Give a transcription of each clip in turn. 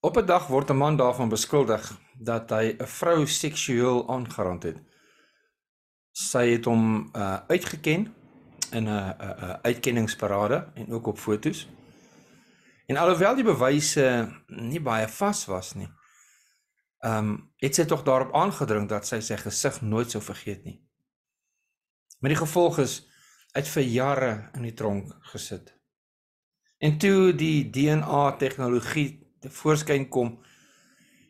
Op 'n dag word 'n man daarvan beskuldig dat hy 'n vrou seksueel aangerand het. Sy het hom uh, uitgeken in 'n uh, eh, uh, eh, uitkenningsparade en ook op fotos. En alhoewel die bewyse nie baie vas was nie, ehm um, het sy tog daarop aangedring dat sy sy gesig nooit sou vergeet nie. Met die gevolg is uit vir jare in die tronk gesit. En toe die DNA tegnologie te voorskyn kom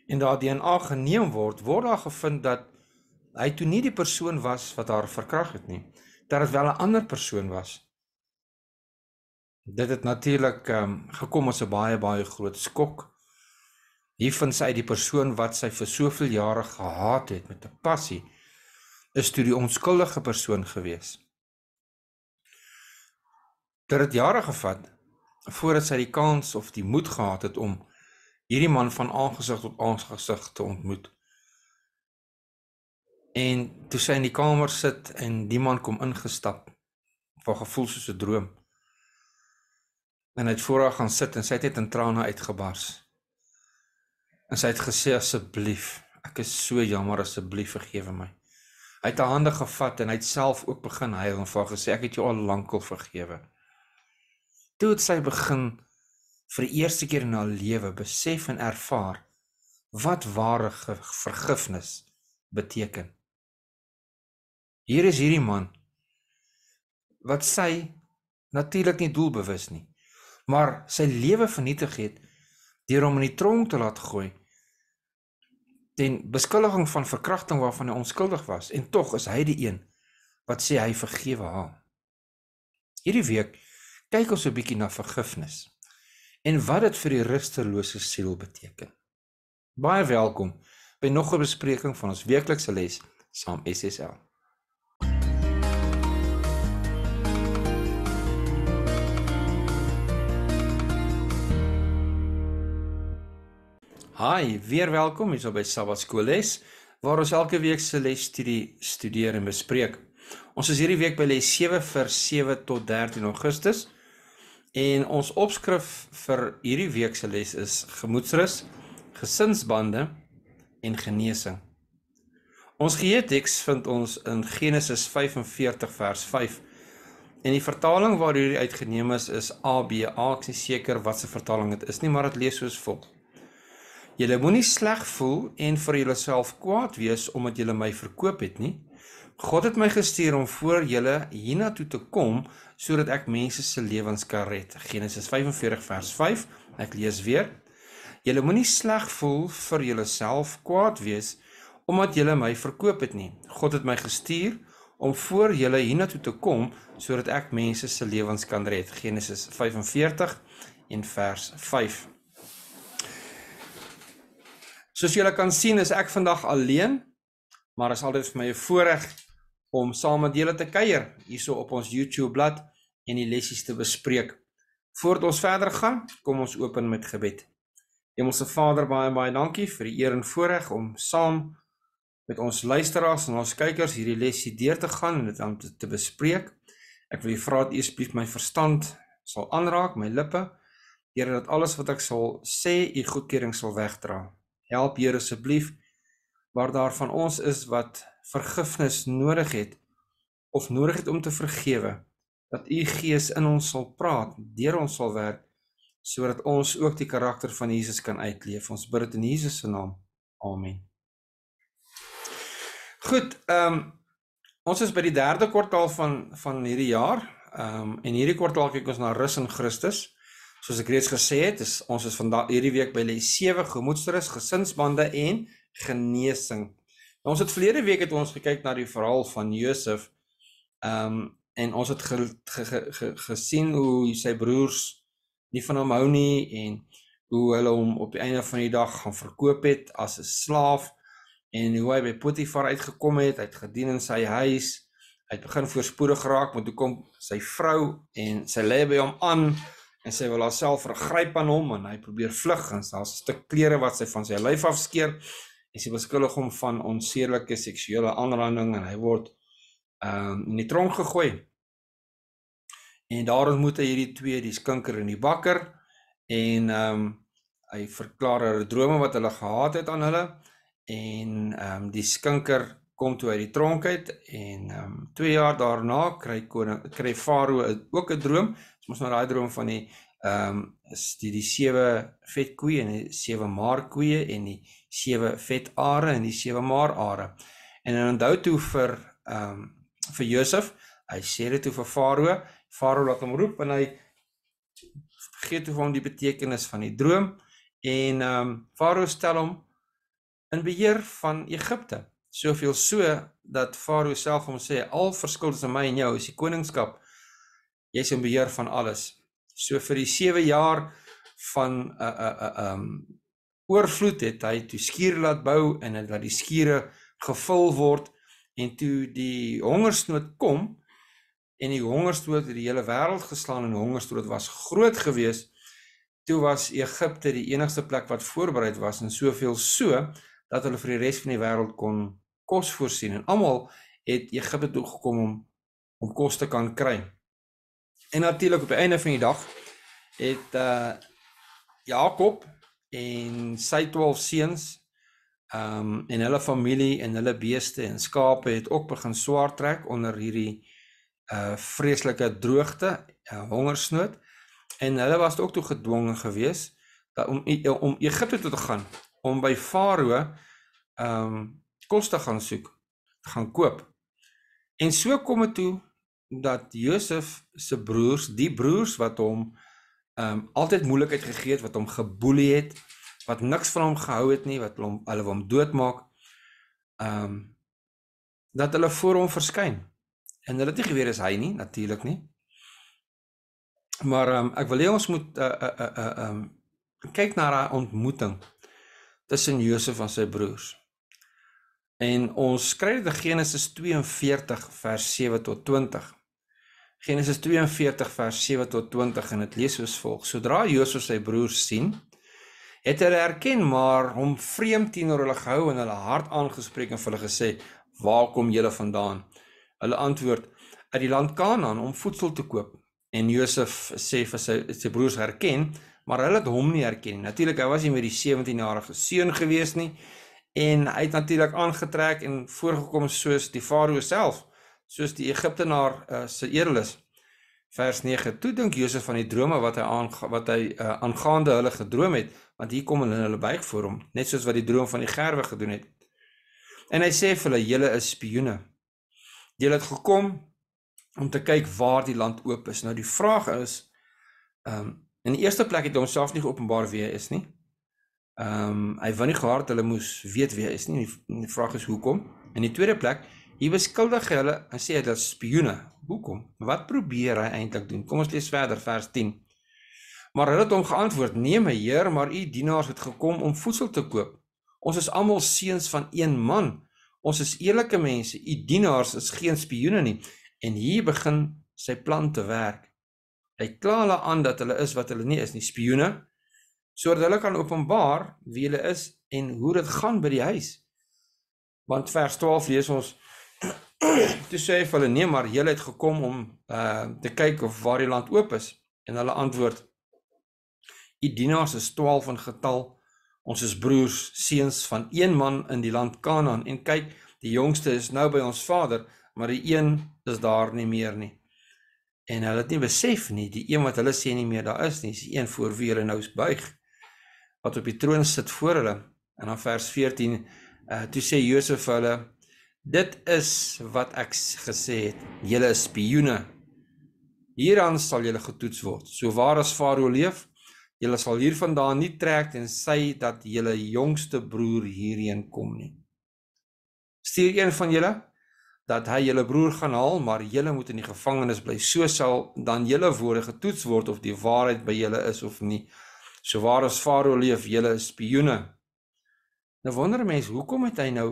en daar DNA geneem word, word daar gevind dat hy toe nie die persoon was wat haar verkragt het nie, dat dit wel 'n ander persoon was. Dit het natuurlik um, ehm, gekom as 'n baie baie groot skok. Hier vind sy uit die persoon wat sy vir soveel jare gehaat het met 'n passie is toe die onskuldige persoon gewees. Dit het jare gevat voordat sy die kans of die moed gehad het om hierdie man van aangesig tot aangesig te ontmoet. En toe sy in die kamer sit en die man kom ingestap, van gevoel soos 'n droom. En hy het voor haar gaan sit en sy het net in trane uitgebars. En sy het gesê asseblief, ek is so jammer asseblief vergewe my. Hy het haar hande gevat en hy het self ook begin huil en vir haar gesê ek het jou al lank al vergewe. Toe het sy begin vir die eerste keer in haar lewe besef en ervaar wat ware vergifnis beteken. Hier is hierdie man wat sy natuurlik nie doelbewus nie, maar sy lewe vernietig het deur hom in die tronk te laat gooi ten beskuldiging van verkrachting waarvan hy onskuldig was en tog is hy die een wat sê hy vergewe haar. Hierdie week kyk ons 'n bietjie na vergifnis en wat dit vir die rustelose siel beteken. Baie welkom by nog 'n bespreking van ons weeklikse les saam SSL. Hi, weer welkom hier by Sabbat Skooles waar ons elke week se lesstudie studeer en bespreek. Ons is hierdie week by les 7 vir 7 tot 13 Augustus. En ons opskrif vir hierdie week se les is gemoedsrus, gesinsbande en genesing. Ons geheeteks vind ons in Genesis 45 vers 5. En die vertaling waar hierdie uitgeneem is is ABA. Ek is seker wat se vertaling dit is nie, maar dit lees soos volg. Julle moenie sleg voel en vir julleself kwaad wees omdat julle my verkoop het nie. God het my gestuur om voor julle hiernatoe te kom sodat ek mense se lewens kan red. Genesis 45 vers 5. Ek lees weer. Julle moenie sleg voel vir julleself kwaad wees omdat julle my verkoop het nie. God het my gestuur om voor julle hiernatoe te kom sodat ek mense se lewens kan red. Genesis 45 en vers 5. Soos julle kan sien, is ek vandag alleen, maar dit is altyd vir my 'n voorreg om saam met julle te kuier hierso op ons YouTube blad en die lessies te bespreek. Voordat ons verder gaan, kom ons open met gebed. Hemelse Vader, baie baie dankie vir die eer en voorreg om saam met ons luisteraars en ons kykers hierdie lesse deur te gaan en dit aan te, te bespreek. Ek wil U vra dat U asbief my verstand sal aanraak, my lippe, Here dat alles wat ek sal sê U goedkeuring sal wegdra. Help Here asbief waar daar van ons is wat vergifnis nodig het of nodig het om te vergewe dat u gees in ons sal praat deur ons sal werk sodat ons ook die karakter van Jesus kan uitleef ons bid dit in Jesus se naam amen goed ehm um, ons is by die derde kwartaal van van hierdie jaar ehm um, en hierdie kwartaal kyk ons na rus in Christus soos ek reeds gesê het is ons is vandag hierdie week by les 7 gemoedsrus gesinsbande en genesing Ons het verlede week het ons gekyk na die verhaal van Josef. Ehm um, en ons het ge, ge, ge, ge, gesien hoe sy broers nie van hom hou nie en hoe hulle hom op die einde van die dag gaan verkoop het as 'n slaaf en hoe hy by Potifar uitgekom het, hy het gedien in sy huis. Hy het begin voorspoedig raak met hoe kom sy vrou en sy lê by hom aan en sy wil haarself vergryp aan hom en hy probeer vlug en daar's 'n stuk klere wat sy van sy lyf afskeer en sy beskuldig hom van onsedelike seksuele aanranding en hy word ehm um, in die tronk gegooi. En daar ontmoet hy hierdie twee, die skinker en die bakker en ehm um, hy verklaar haar drome wat hulle gehad het aan hulle en ehm um, die skinker kom toe uit die tronk uit en ehm um, twee jaar daarna kry koning kry farao ook 'n droom. Ons moet nou daai droom van die ehm um, is die, die sewe vet koeie en die sewe maar koeie en die sewe vetare en die sewe maarare. En dan onthou toe vir ehm um, vir Josef, hy sê dit toe vir Farao, Farao laat hom roep en hy gee toe vir hom die betekenis van die droom en ehm um, Farao stel hom in beheer van Egipte. Soveel so dat Farao self hom sê al verskil tussen my en jou is die koningskap. Jy's in beheer van alles. So vir die 7 jaar van 'n uh, eh, 'n uh, eh, 'n uh, eh, ehm um, oorvloed het hy toe skure laat bou en het dat die skure gevul word en toe die hongersnood kom en die hongersnood het die hele wêreld geslaan en hongersnood was groot geweest toe was Egipte die enigste plek wat voorberei was en soveel so dat hulle vir die res van die wêreld kon kos voorsien en almal het Egipte toe gekom om om kos te kan kry. En natuurlik op die einde van die dag het eh uh, Jakob en sy 12 seuns ehm um, en hulle familie en hulle beeste en skape het ook begin swaar trek onder hierdie uh vreeslike droogte, uh, hongersnood en hulle was ook toe gedwonge gewees uh, om e-, eh, om Egipte toe te gaan om by Farao ehm um, kos te gaan soek, gaan koop. En so kom dit toe dat Josef se broers, die broers wat hom ehm um, altyd moeilikheid gegee het, wat hom geboelie het, wat niks van hom gehou het nie, wat hom hulle wou hom doodmaak. Ehm um, dat hulle voor hom verskyn. En hulle het nie geweet is hy nie, natuurlik nie. Maar ehm um, ek wil hê ons moet uh uh uh ehm um, kyk na daai ontmoeting tussen Josef en sy broers. En ons skryf dit in Genesis 42 vers 7 tot 20. Genesis 42 vers 7 tot 20 en dit lees soos volg: Sodra Josef sy broers sien, het hulle erken maar hom vreemd teenoor hulle gehou en hulle hart aangespreek en vir hulle gesê: "Waar kom julle vandaan?" Hulle antwoord: "Uit die land Kanaan om voedsel te koop." En Josef sê vir sy sy broers herken, maar hulle het hom nie herken nie. Natuurlik, hy was nie met die 17-jarige seun gewees nie en hy het natuurlik aangetrek en voorgekom soos die farao self, soos die Egiptenaar uh, se edelus vers 9 toe dink Josef aan die drome wat hy aan wat hy uh, aangaande hulle gedroom het want hier kom hulle in hulle buik voor hom net soos wat die droom van die gerwe gedoen het en hy sê vir hulle julle is spioene julle het gekom om te kyk waar die land oop is nou die vraag is um, in die eerste plek het hy homself nie geopenbaar wie hy is nie ehm um, hy wou nie gehard hulle moes weet wie hy is nie die, die vraag is hoekom in die tweede plek Hy beskuldig hulle en sê dit is spioene. Hoekom? Wat probeer hy eintlik doen? Kom ons lees verder vers 10. Maar hulle het hom geantwoord: "Nee, my heer, maar u dienaars het gekom om voedsel te koop. Ons is almal seuns van een man. Ons is eerlike mense. U dienaars is geen spioene nie." En hier begin sy plan te werk. Hy kla hulle aan dat hulle is wat hulle nie is nie, spioene, sodat hulle kan openbaar wie hulle is en hoe dit gaan by die huis. Want vers 12 lees ons: Toe sê hy vir hulle: "Nee, maar julle het gekom om uh te kyk of waar die land oop is." En hulle antwoord: "U dienaars is 12 van getal. Ons is broers, seuns van een man in die land Kanaan en kyk, die jongste is nou by ons vader, maar die een is daar nie meer nie." En hulle het nie besef nie, die een wat hulle sê nie meer daar is nie, is die een voor wie hulle nou buig wat op die troon sit voor hulle. En dan vers 14 uh eh, toe sê Josef vir hulle: Dit is wat ek gesê het. Julle is spioene. Hieraan sal julle getoets word. So waar as Farao leef, julle sal hiervandaan nie trek en sê dat julle jongste broer hierheen kom nie. Stuur een van julle dat hy julle broer gaan haal, maar julle moet in die gevangenis bly. So sal dan julle woorde getoets word of die waarheid by julle is of nie. So waar as Farao leef, julle is spioene. Nou wonder mense, hoekom het hy nou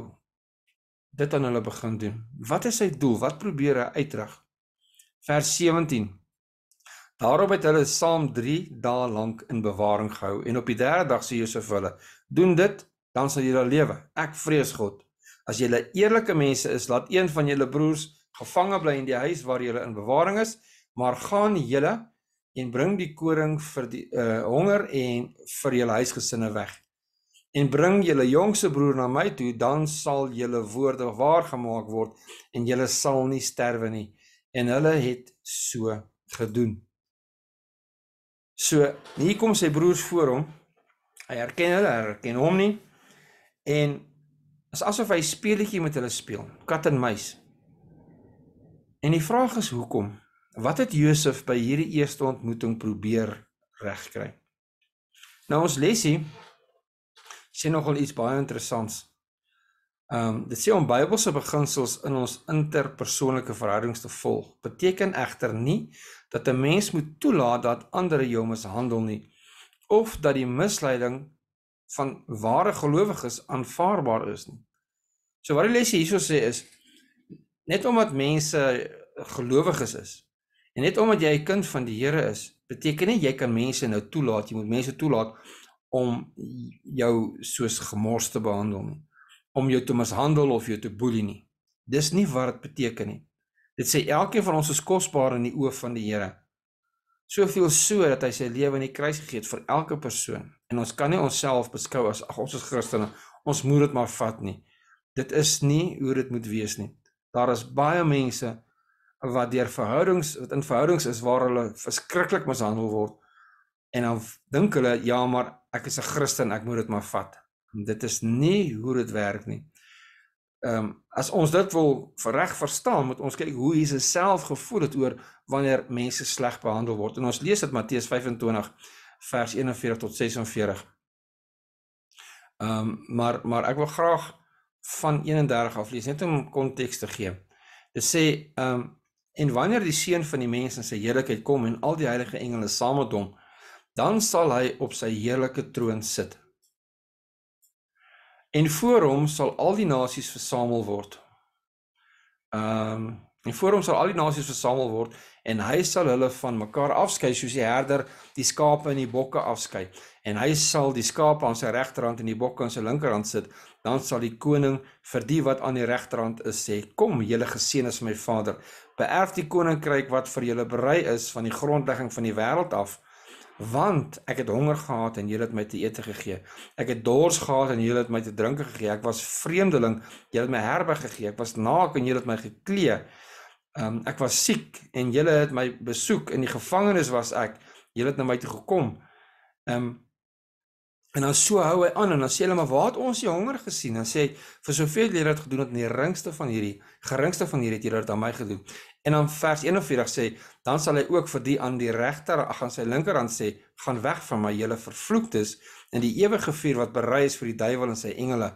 dit aan hulle begin doen. Wat is sy doel? Wat probeer hy uitdruk? Vers 17. Daarop het hulle saam 3 dae lank in bewaring gehou en op die derde dag sê Josef hulle: "Doen dit, dan sal julle lewe. Ek vrees God. As julle eerlike mense is, laat een van julle broers gevange bly in die huis waar julle in bewaring is, maar gaan julle en bring die koring vir die uh, honger en vir julle huisgesinne weg." en bring julle jongste broer na my toe dan sal julle woorde waargemaak word en julle sal nie sterwe nie en hulle het so gedoen. So hier kom sy broers voor hom. Hy herken hulle, hy herken hom nie. En is asof hy speelietjie met hulle speel, kat en muis. En die vraag is hoekom? Wat het Josef by hierdie eerste ontmoeting probeer regkry? Nou ons lesie sê nogal iets baie interessants. Ehm um, dit sê om Bybelse beginsels in ons interpersoonlike verhoudings te volg, beteken egter nie dat 'n mens moet toelaat dat ander jou mishandel nie of dat die misleiding van ware gelowiges aanvaarbaar is nie. So wat die lesse hierso sê is net omdat mense gelowiges is en net omdat jy 'n kind van die Here is, beteken nie jy kan mense nou toelaat, jy moet mense toelaat om jou soos gemors te behandel nie om jou te mishandel of jou te boelie nie dis nie wat dit beteken nie dit sê elkeen van ons is kosbaar in die oë van die Here soveel so dat hy sy lewe in die kruis gegee het vir elke persoon en ons kan nie onsself beskou as ag ons is Christene ons moet dit maar vat nie dit is nie hoe dit moet wees nie daar is baie mense wat deur verhoudings wat in verhoudings is waar hulle verskriklik mishandel word en dan dink hulle ja, maar ek is 'n Christen, ek moet dit maar vat. Dit is nie hoe dit werk nie. Ehm um, as ons dit wil reg verstaan, moet ons kyk hoe Jesus self gevoel het oor wanneer mense sleg behandel word. En ons lees dit Matteus 25 vers 41 tot 46. Ehm um, maar maar ek wil graag van 31 af lees net om konteks te gee. Dit sê ehm um, en wanneer die seun van die mens in sy heerlikheid kom en al die heilige engele saam met hom, dan sal hy op sy heerlike troon sit. En voor hom sal al die nasies versamel word. Ehm um, en voor hom sal al die nasies versamel word en hy sal hulle van mekaar afskei soos die herder die skape en die bokke afskei en hy sal die skape aan sy regterhand en die bokke aan sy linkerhand sit dan sal die koning vir die wat aan die regterhand is sê kom julle geseën is my vader beerf die koninkryk wat vir julle berei is van die grondlegging van die wêreld af want ek het honger gehad en julle het my te eet gegee. Ek het dors gehad en julle het my te drinke gegee. Ek was vreemdeling, julle het my herberg gegee. Ek was naak en julle het my geklee. Um ek was siek en julle het my besoek. In die gevangenis was ek. Julle het na my toe gekom. Um En dan so hou hy aan en dan sê hulle maar waar het ons die honger gesien? Dan sê hy vir soveel jy het gedoen het in die ringste van hierdie geringste van hierdie het jy dit aan my gedoen. En dan vers 41 sê dan sal hy ook vir die aan die regter gaan sy linkerhand sê gaan weg van my julle vervloektes in die ewige vuur wat berei is vir die duiwel en sy engele.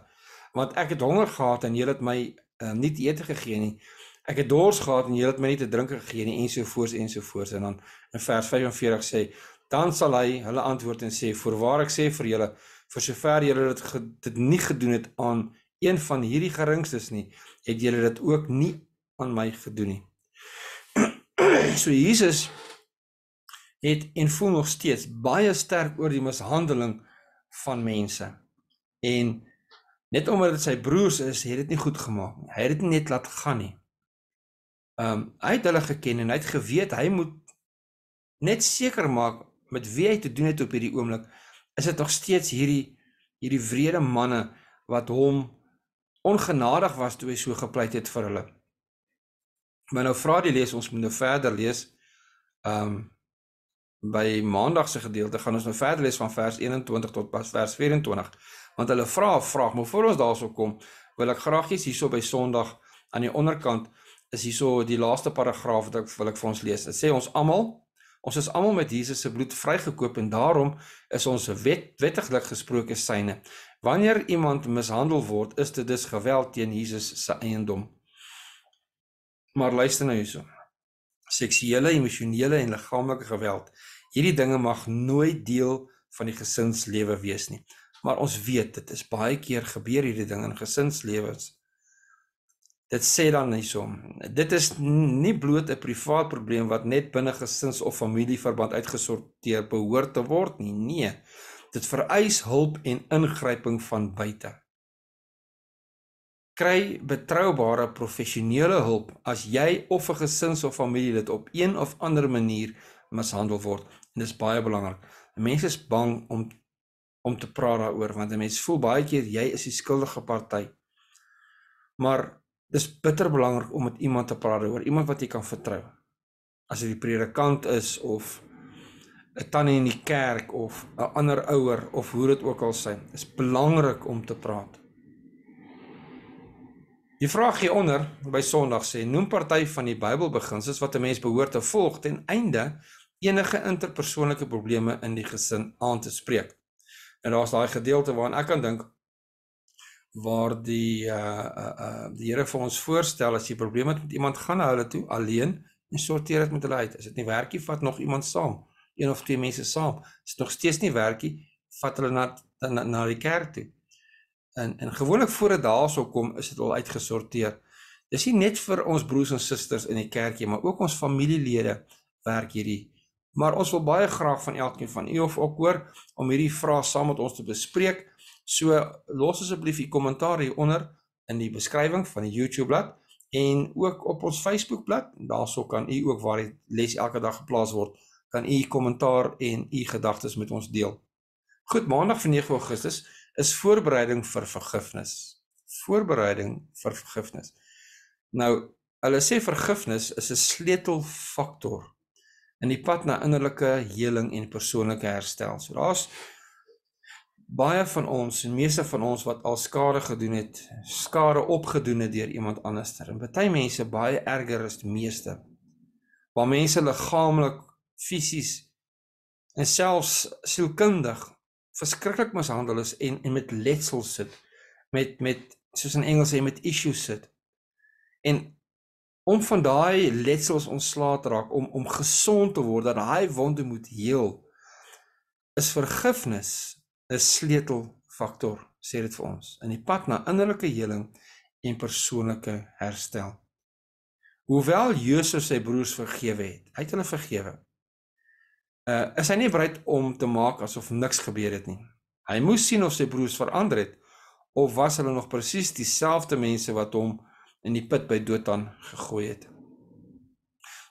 Want ek het honger gehad en jy het my uh, nie ete gegee nie. Ek het dors gehad en jy het my nie te drinke gegee nie ensovoors ensovoors en dan in vers 45 sê dan sal hy hulle antwoord en sê voorwaar ek sê vir julle vir sover julle dit dit nie gedoen het aan een van hierdie geringstes nie het julle dit ook nie aan my gedoen nie so Jesus het en voel nog steeds baie sterk oor die mishandeling van mense en net omdat dit sy broers is het dit nie goed gemaak nie hy het dit net laat gaan nie ehm um, hy het hulle geken en hy het geweet hy moet net seker maak met wie hy te doen het op hierdie oomblik, is dit nog steeds hierdie hierdie wrede manne wat hom ongenadig was toe hy so gepleit het vir hulle. Maar nou vra die lees ons moet nou verder lees. Ehm um, by Maandag se gedeelte gaan ons nou verder lees van vers 21 tot pas vers 24. Want hulle vra 'n vraag, maar voor ons daarso kom, wil ek graagies hierso by Sondag aan die onderkant is hierso die laaste paragraaf wat ek wil ek vir ons lees. Dit sê ons almal Ons is almal met Jesus se bloed vrygekoop en daarom is ons wet wettiglik gesproke syne. Wanneer iemand mishandel word, is dit dus geweld teen Jesus se eiendom. Maar luister nou hierso. Seksuele, emosionele en liggaamlike geweld, hierdie dinge mag nooit deel van die gesinslewe wees nie. Maar ons weet dit is baie keer gebeur hierdie ding in gesinslewens Dit sê dan hysom, dit is nie bloot 'n privaat probleem wat net binne gesins of familieverband uitgesorteer behoort te word nie. Nee. Dit vereis hulp en ingryping van buite. Kry betroubare professionele hulp as jy of 'n gesins of familie dit op een of ander manier mishandel word. En dis baie belangrik. Mense is bang om om te praat daaroor want 'n mens voel baie keer jy is die skuldige party. Maar dis bitter belangrik om met iemand te praat oor iemand wat jy kan vertrou. As dit die predikant is of 'n tannie in die kerk of 'n ander ouer of hoe dit ook al sy, is belangrik om te praat. Die vraag hieronder by Sondag sê noem party van die Bybelbeginsels wat 'n mens behoort te volg ten einde enige interpersoonlike probleme in die gesin aan te spreek. En daar's daai gedeelte waarin ek kan dink waar die uh uh die Here vir ons voorstel as jy probleme het met iemand gaan na hulle toe alleen en sorteer dit met hulle uit. As dit nie werkie vat nog iemand saam, een of twee mense saam. As dit nog steeds nie werkie vat hulle na na, na die kerk toe. En en gewoonlik voor dit daar sou kom is dit al uitgesorteer. Dis nie net vir ons broers en susters in die kerkie maar ook ons familielede werk hierdie maar ons wil baie graag van elkeen van u of ook hoor om hierdie vrae saam met ons te bespreek So los asseblief die kommentaar hier onder in die beskrywing van die YouTube bladsy en ook op ons Facebook bladsy. Daarso kan u ook waar die les elke dag geplaas word, kan u kommentaar en u gedagtes met ons deel. Goed, Maandag van 9 Augustus is voorbereiding vir vergifnis. Voorbereiding vir vergifnis. Nou, hulle sê vergifnis is 'n sleutelfaktor in die pad na innerlike heling en persoonlike herstel. So daar's baie van ons en meeste van ons wat al skade gedoen het, skade opgedoen het deur iemand anderster. En baie mense baie erger as die meeste. Waar mense liggaamlik, fisies en selfs sielkundig verskriklik mishandel is en en met letsel sit met met soos in Engels sê met issues sit. En om van daai letsels ontslaat raak om om gesond te word dat daai wonde moet heel is vergifnis 'n sleutelfaktor sê dit vir ons in die pad na innerlike heling en persoonlike herstel. Hoewel Josef sy broers vergewe het, hy het hulle vergewe. Uh is hy nie bereid om te maak asof niks gebeur het nie. Hy moes sien of sy broers verander het of was hulle nog presies dieselfde mense wat hom in die put by Dotan gegooi het.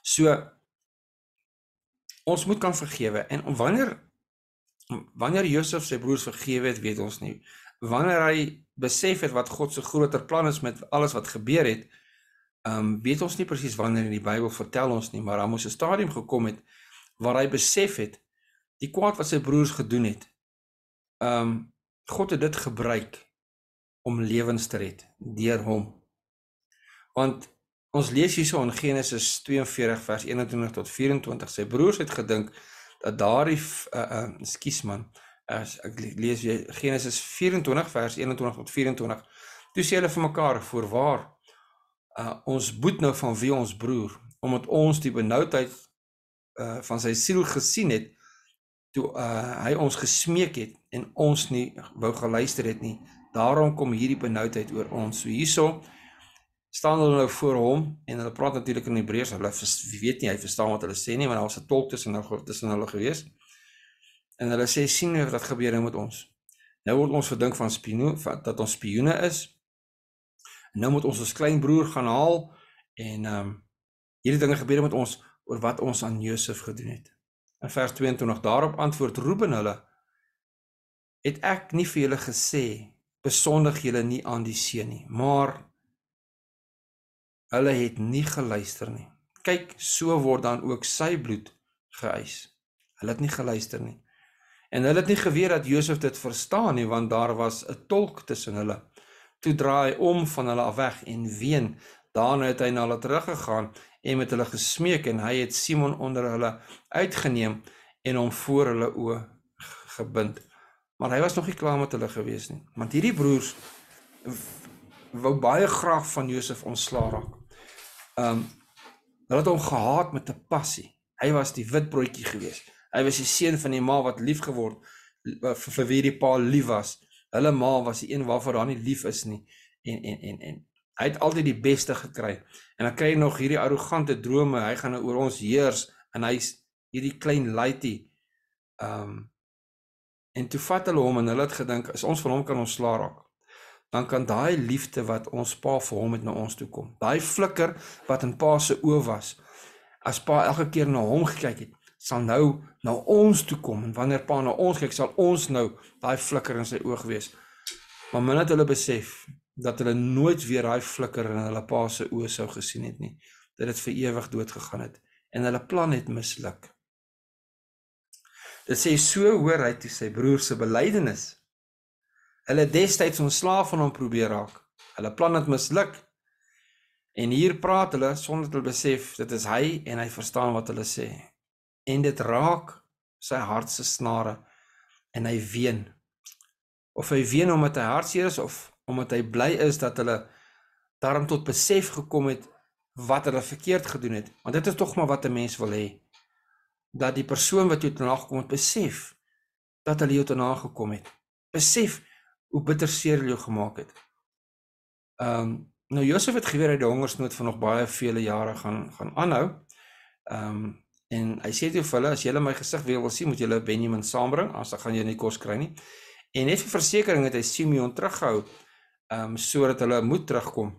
So ons moet kan vergewe en wanneer wanneer Josef sy broers vergewe het, weet ons nie. Wanneer hy besef het wat God se groter plan is met alles wat gebeur het, um weet ons nie presies wanneer in die Bybel vertel ons nie, maar hom moes 'n stadium gekom het waar hy besef het die kwaad wat sy broers gedoen het. Um God het dit gebruik om lewens te red deur hom. Want ons lees hierso in Genesis 42 vers 21 tot 24 sê broers het gedink dat daardie uh uh skus man as ek lees jy Genesis 24 vers 21 tot 24 toe sê hulle vir mekaar voorwaar uh ons boet nou van wie ons broer omdat ons die benoudheid uh van sy siel gesien het toe uh hy ons gesmeek het en ons nie wou geluister het nie daarom kom hierdie benoudheid oor ons so hierso staan hulle nou voor hom en hulle praat natuurlik in Hebreëus. Hulle weet nie hy verstaan wat hulle sê nie, want daar was 'n tolk tussen nou tussen hulle gewees. En hulle sê sien jy nou wat gebeur nou met ons? Nou word ons verdink van spino dat ons spioene is. Nou moet ons ons klein broer gaan haal en ehm um, hierdie dinge gebeur met ons oor wat ons aan Josef gedoen het. In vers 22 daarop antwoord Reuben hulle het ek nie vir julle gesê besondig julle nie aan die see nie, maar Hulle het nie geluister nie. Kyk, so word dan ook sy bloed geëis. Hulle het nie geluister nie. En hulle het nie geweet dat Josef dit verstaan nie, want daar was 'n tolk tussen hulle. Toe draai om van hulle af weg en ween. Daarna het hy na hulle teruggegaan en met hulle gesmeek en hy het Simon onder hulle uitgeneem en hom voor hulle oë gebind. Maar hy was nog nie klaar met hulle gewees nie, want hierdie broers wou baie graag van Josef ontslaa raak. Ehm um, hulle het hom gehaat met 'n passie. Hy was die wit broodjie geweest. Hy was die seun van die ma wat lief geword eh, vir, vir wie die pa lief was. Hulle ma was die een waarvoor hy nie lief is nie en en en en hy het altyd die beste gekry. En dan kry hy nog hierdie arrogante drome. Hy gaan nou oor ons heers en hy's hierdie klein laity. Ehm um, en toe vat hulle hom en hulle het gedink as ons van hom kan ontslaa raak dan kan daai liefde wat ons pa vir hom het na ons toe kom. Daai flikker wat in pa se oë was as pa elke keer na hom gekyk het, sal nou na ons toe kom en wanneer pa na ons kyk, sal ons nou daai flikker in sy oog wees. Maar min het hulle besef dat hulle nooit weer daai flikker in hulle pa se oë sou gesien het nie. Dat dit vir ewig dood gegaan het en hulle plan het misluk. Dit sê so hoor hy toe sy broer se belydenis hulle destyds ontslaaf van hom probeer raak. Hulle plan het misluk. En hier praat hulle sonder dat hulle besef dit is hy en hy verstaan wat hulle sê. En dit raak sy hart se snare en hy ween. Of hy ween omdat hy hartseer is of omdat hy bly is dat hulle daarom tot besef gekom het wat hulle verkeerd gedoen het. Want dit is tog maar wat 'n mens wil hê dat die persoon wat jou te nagekom het besef dat hulle jou te nagekom het. Besef hoe bitter seer hulle jou gemaak het. Ehm um, nou Josef het geweet dat die hongersnood vir nog baie vele jare gaan gaan aanhou. Ehm um, en hy sê toe vir hulle as julle my gesig weer wil sien, moet julle Benjamin saambring, anders dan gaan julle nie kos kry nie. En net vir versekering het hy Simeon teruggehou ehm um, sodat hulle moet terugkom.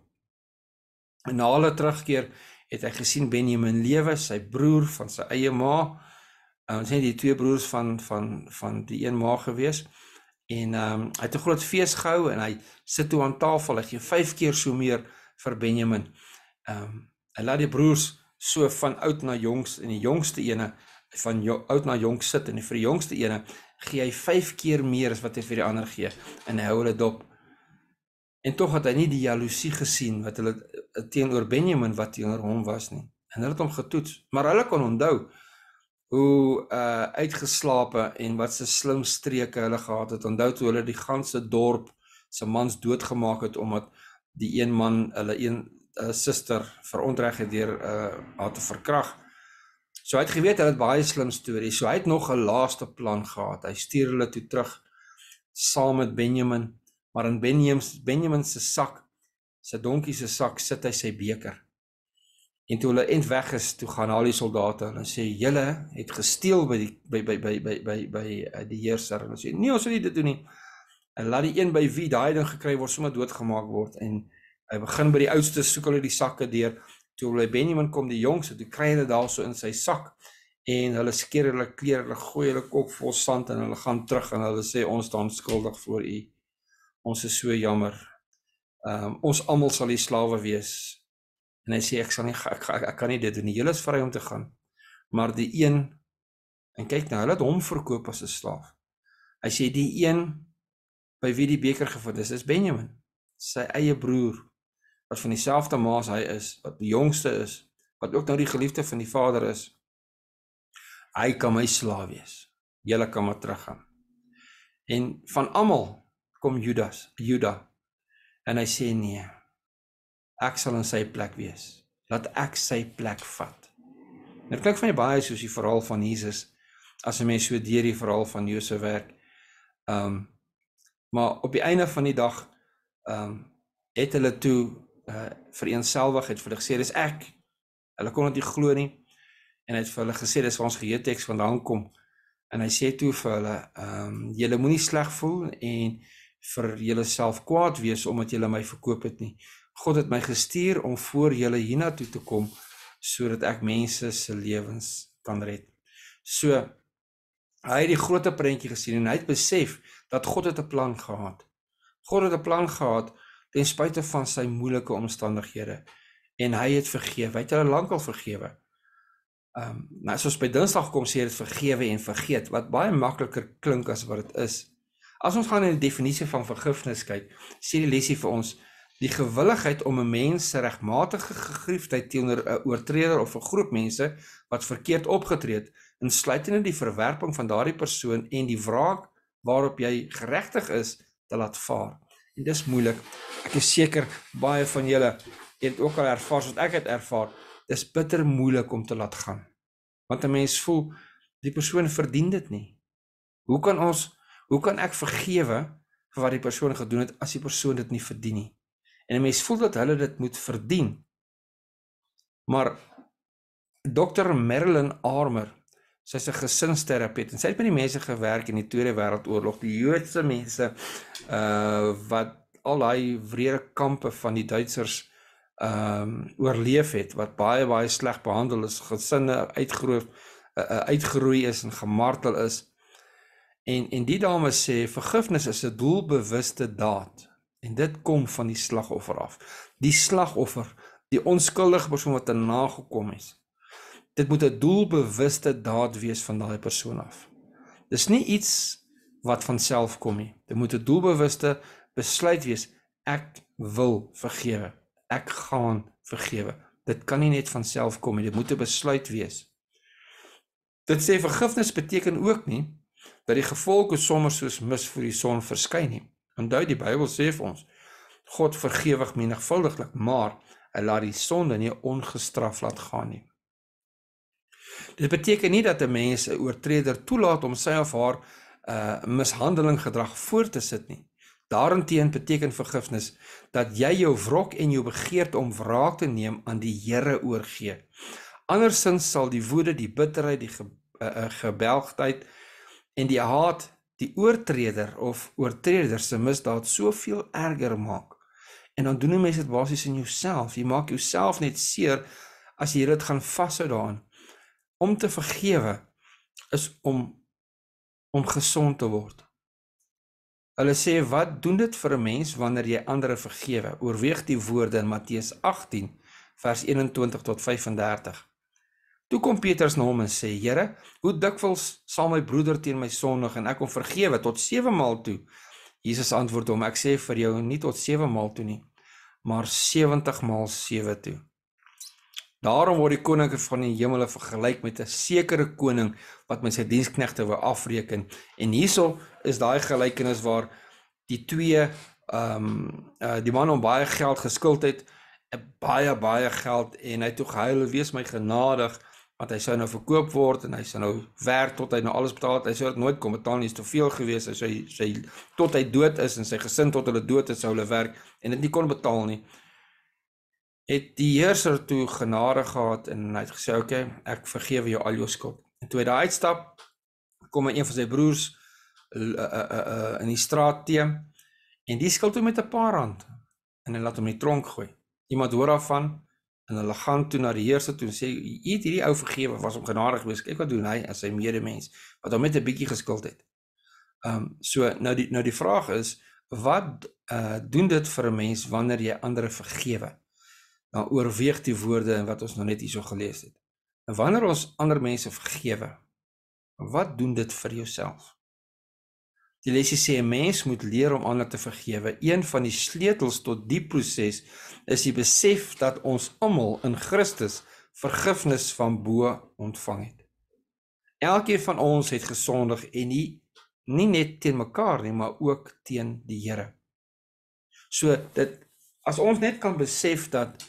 En na hulle terugkeer het hy gesien Benjamin lewe, sy broer van sy eie ma. Ons um, ehm, het die twee broers van van van die een ma gewees. En ehm um, hy het 'n groot fees gehou en hy sit toe aan tafel. Hy gee vyf keer so meer vir Benjamin. Ehm um, hy laat die broers so van oud na jongs en die jongste ene van jou oud na jong sit en vir die jongste ene gee hy 5 keer meer as wat hy vir die ander gee en hy hou hulle dop. En tog het hy nie die jaloesie gesien wat hulle eh, teenoor Benjamin wat teenoor hom was nie. En hulle het hom getoets, maar hulle kon onthou hoe uh eh, uitgeslaap en wat se slim streke hulle gehad het. Onthou toe hulle die ganse dorp se mans doodgemaak het omdat die een man hulle een uh, suster verontreg het deur uh haar te verkrag. So hy het geweet hulle het baie slim stories. So hy het nog 'n laaste plan gehad. Hy stuur hulle toe terug saam met Benjamin, maar in Benjamin se sak, sy donkie se sak sit hy sy beker. En toe hulle eind weg is, toe gaan al die soldate en sê julle het gesteel by die by by by by by by eh, die heerser en sê nee, ons het nie dit doen nie. En laat die een by wie daai ding gekry word sommer doodgemaak word en hy begin by die oudste soek hulle die sakke deur. Toe hulle Benjamin kom die jongste, toe kry hulle daarso in sy sak en hulle skeer hulle klere, hulle gooi hulle kop vol sand en hulle gaan terug en hulle sê ons staan skuldig voor u. Ons is so jammer. Ehm um, ons almal sal die slawe wees En hy sê ek sal nie ek, ek, ek kan nie dit doen nie. Julle is vry om te gaan. Maar die een en kyk nou, hulle het hom verkoop as 'n slaaf. Hy sê die een by wie die beker gevind is, is Benjamin, sy eie broer wat van dieselfde ma as hy is, wat die jongste is, wat ook nou die geliefde van die vader is. Hy kan my slaaf wees. Julle kan maar teruggaan. En van almal kom Judas, Juda. En hy sê nee ek sal in sy plek wees. Laat ek sy plek vat. Dit klink vir my baie soos die verhaal van Jesus as 'n mens so deur die verhaal van Josef werk. Ehm um, maar op die einde van die dag ehm um, het hulle toe uh, vereenselwigheid vir hulle gesê dis ek. Hulle kon dit nie glo nie en hy het vir hulle gesê dis waar ons geheeteks vandaan kom en hy sê toe vir hulle ehm um, julle moenie sleg voel en vir julleself kwaad wees omdat julle my verkoop het nie God het my gestuur om voor julle hiernatoe te kom sodat ek mense se lewens kan red. So hy het die grootte prentjie gesien en hy het besef dat God het 'n plan gehad. God het 'n plan gehad ten spyte van sy moeilike omstandighede en hy het vergeef. Hy het hulle lankal vergewe. Ehm um, nou as ons by Dinsdag kom sê dit vergewe en vergeet wat baie makliker klink as wat dit is. As ons gaan in die definisie van vergifnis kyk, sê die lesie vir ons die gewilligheid om 'n mens se regmatige gegriefdheid teenoor 'n oortreder of 'n groep mense wat verkeerd opgetree het, insluitende die verwerping van daardie persoon en die wraak waarop jy geregtig is, te laat vaar. En dis moeilik. Ek is seker baie van julle het ook al ervaar wat ek het ervaar. Dis bitter moeilik om te laat gaan. Want 'n mens voel die persoon verdien dit nie. Hoe kan ons, hoe kan ek vergewe vir wat die persoon gedoen het as die persoon dit nie verdien nie? en 'n mens voel dat hulle dit moet verdien. Maar Dr. Marilyn Armer, sy's 'n gesinsterapeut en sy het met die mense gewerk in die Tweede Wêreldoorlog, die Joodse mense uh wat al daai wrede kampe van die Duitsers ehm um, oorleef het wat baie baie sleg behandel is, gesinne uitgeroof, uh, uh, uitgeroei is en gemartel is. En en die dame sê vergifnis is 'n doelbewuste daad. En dit kom van die slagoffer af. Die slagoffer, die onskuldige persoon wat daarna gekom het. Dit moet 'n doelbewuste daad wees van daai persoon af. Dis nie iets wat van self kom nie. Dit moet 'n doelbewuste besluit wees. Ek wil vergewe. Ek gaan vergewe. Dit kan nie net van self kom nie. Dit moet 'n besluit wees. Dit sê vergifnis beteken ook nie dat die gevolge sommer soos mis voor die son verskyn nie. Onthou die Bybel sê vir ons God vergewig menigvuldiglik, maar hy laat die sonde nie ongestraf laat gaan nie. Dit beteken nie dat 'n mens 'n oortreder toelaat om sy of haar 'n uh, mishandeling gedrag voort te sit nie. Daarteenoor beteken vergifnis dat jy jou wrok en jou begeerte om wraak te neem aan die Here oorgee. Andersins sal die woede, die bitterheid, die ge uh, uh, gebelgdheid en die haat die oortreder of oortreder se misdaad soveel erger maak. En dan doen jy mens dit basies in jouself. Jy maak jouself net seer as jy dit gaan vashou daaraan. Om te vergewe is om om gesond te word. Hulle sê wat doen dit vir 'n mens wanneer jy ander vergewe? Oorweeg die woorde in Matteus 18 vers 21 tot 35. Toe kom Petrus na hom en sê: "Here, hoe dikwels sal my broeder teen my sondig en ek hom vergewe tot 7 maal toe?" Jesus antwoord hom: "Ek sê vir jou nie tot 7 maal toe nie, maar 70 maal 7 toe." Daarom word die koninge van die hemele vergelyk met 'n sekere koning wat met sy diensknegte wou afreken. En hierso is daai gelykenis waar die twee ehm um, uh, die man hom baie geld geskuld het, baie baie geld en hy toe gehuil: "Wees my genadig." want hy sou nou verkoop word en hy sou nou werk tot hy nou alles betaal het. Hy sou nooit kom betaal nie, is te veel gewees. Hy sou sy tot hy dood is en sy gesin tot hulle dood het sou hulle werk en dit nie kon betaal nie. Het die heerser toe genade gehad en hy het gesê, "Oké, okay, ek vergewe jou al jou skuld." En toe hy daai uitstap, kom een van sy broers uh, uh, uh, uh, in die straat teem en die skuld hom met 'n paar rand en hy laat hom in die tronk gooi. Iemand hoor daarvan, en hulle gaan toe na die Here se toe en sê u het hierdie ou vergewe was om genadig wees kyk wat doen hy as hy medemens wat hom net 'n bietjie geskuld het. Ehm um, so nou die nou die vraag is wat uh, doen dit vir 'n mens wanneer jy ander vergewe? Nou oorweeg die woorde en wat ons nou net hierso gelees het. En nou wanneer ons ander mense vergewe wat doen dit vir jouself? Die lesie sê 'n mens moet leer om ander te vergewe. Een van die sleutels tot die proses is die besef dat ons almal in Christus vergifnis van bo ontvang het. Elkeen van ons het gesondig en nie nie net teen mekaar nie, maar ook teen die Here. So dit as ons net kan besef dat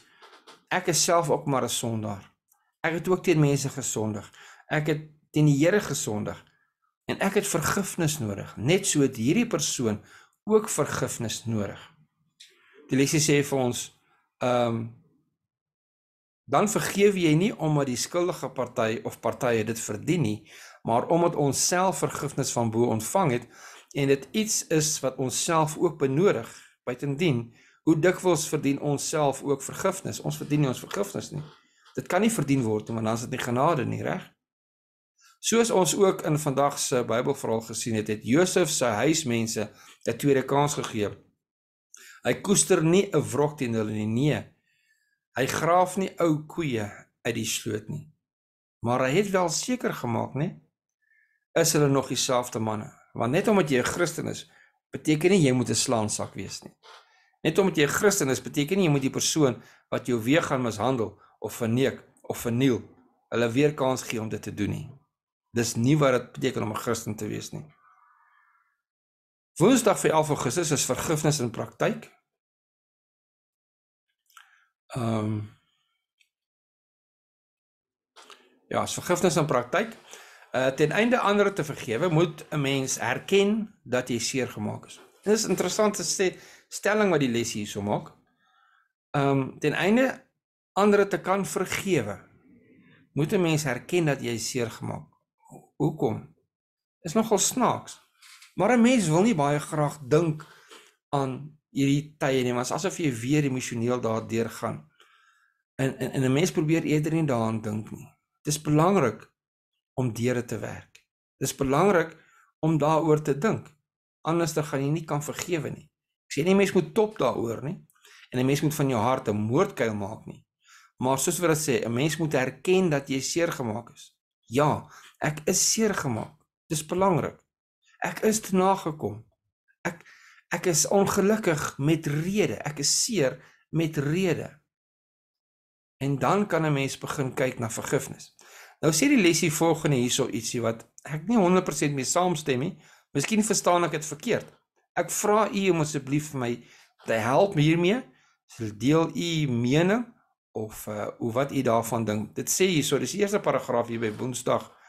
ek is self ook maar 'n sondaar. Ek het ook teen mense gesondig. Ek het teen die Here gesondig en ek het vergifnis nodig. Net so het hierdie persoon ook vergifnis nodig. Die lesie sê vir ons ehm um, dan vergewe jy nie omdat die skuldige party of partye dit verdien nie, maar omdat ons self vergifnis van bo ontvang het en dit iets is wat ons self ook benodig. Buitendien, hoe dikwels verdien ons self ook vergifnis? Ons verdien nie ons vergifnis nie. Dit kan nie verdien word nie, want dan is dit nie genade nie, reg? Right? Soos ons ook in vandag se Bybelverhaal gesien het, het Josef se huismense 'n tweede kans gegee. Hy koester nie 'n wrok teen hulle nie. Nee. Hy graaf nie ou koeie uit die sloot nie. Maar hy het wel seker gemaak, né? Nee, is hulle nog dieselfde manne? Want net omdat jy 'n Christen is, beteken nie jy moet 'n slaansak wees nie. Net omdat jy 'n Christen is, beteken nie jy moet die persoon wat jou weer gaan mishandel of verneek of verniel, hulle weer kans gee om dit te doen nie. Dis nie wat dit beteken om 'n Christen te wees nie. Woensdag vir 11 Augustus is vergifnis in praktyk. Ehm um, Ja, as vergifnis in praktyk, uh ten einde ander te vergewe, moet 'n mens erken dat jy seer gemaak is. Dit is 'n interessante st stelling wat die les hierso maak. Ehm um, ten einde ander te kan vergewe, moet 'n mens erken dat jy seer gemaak Hoekom? Is nogal snaaks. Maar 'n mens wil nie baie graag dink aan hierdie tye nie, maar asof jy weer emosioneel daardeur gaan. En en, en 'n mens probeer eerder nie daaraan dink nie. Dis belangrik om deure te werk. Dis belangrik om daaroor te dink. Anders dan gaan jy nie kan vergewe nie. Ek sê nie mens moet top daaroor nie en 'n mens moet van jou hart 'n moordkuil maak nie. Maar soos wat dit sê, 'n mens moet erken dat jy seer gemaak is. Ja, Ek is seer gemaak. Dis belangrik. Ek is te nagekom. Ek ek is ongelukkig met rede. Ek is seer met rede. En dan kan 'n mens begin kyk na vergifnis. Nou sê die lesie volgende hierso ietsie wat ek nie 100% mee saamstem nie. Miskien verstaan ek dit verkeerd. Ek vra u om asseblief vir my te help hiermee. Deel u mening of uh hoe wat u daarvan dink. Dit sê hierso, dis die eerste paragraaf hier by Woensdag 9:15